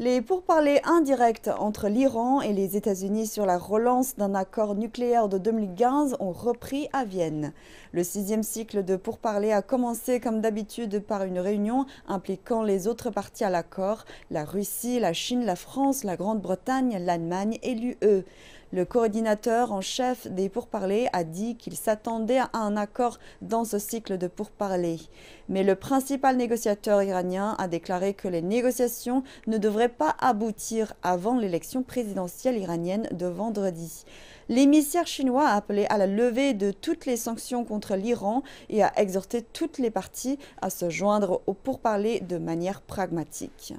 Les pourparlers indirects entre l'Iran et les États-Unis sur la relance d'un accord nucléaire de 2015 ont repris à Vienne. Le sixième cycle de pourparlers a commencé comme d'habitude par une réunion impliquant les autres parties à l'accord, la Russie, la Chine, la France, la Grande-Bretagne, l'Allemagne et l'UE. Le coordinateur en chef des pourparlers a dit qu'il s'attendait à un accord dans ce cycle de pourparlers. Mais le principal négociateur iranien a déclaré que les négociations ne devraient pas aboutir avant l'élection présidentielle iranienne de vendredi. L'émissaire chinois a appelé à la levée de toutes les sanctions contre l'Iran et a exhorté toutes les parties à se joindre aux pourparlers de manière pragmatique.